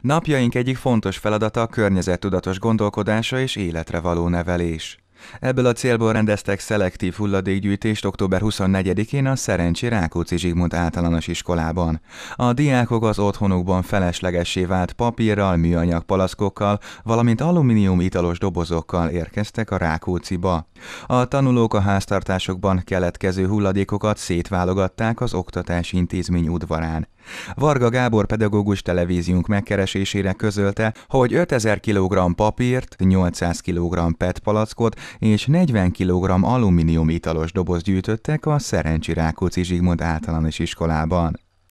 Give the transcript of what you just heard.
Napjaink egyik fontos feladata a környezettudatos gondolkodása és életre való nevelés. Ebből a célból rendeztek szelektív hulladékgyűjtést október 24-én a Szerencsi Rákóczi Zsigmond általános iskolában. A diákok az otthonukban feleslegessé vált papírral, műanyag palaszkokkal, valamint alumínium italos dobozokkal érkeztek a Rákóciba. A tanulók a háztartásokban keletkező hulladékokat szétválogatták az oktatási intézmény udvarán. Varga Gábor pedagógus televíziónk megkeresésére közölte, hogy 5000 kg papírt, 800 kg PET palackot, és 40 kg alumínium italos doboz gyűjtöttek a Szerencsi Rákóczi Zsigmond általános iskolában.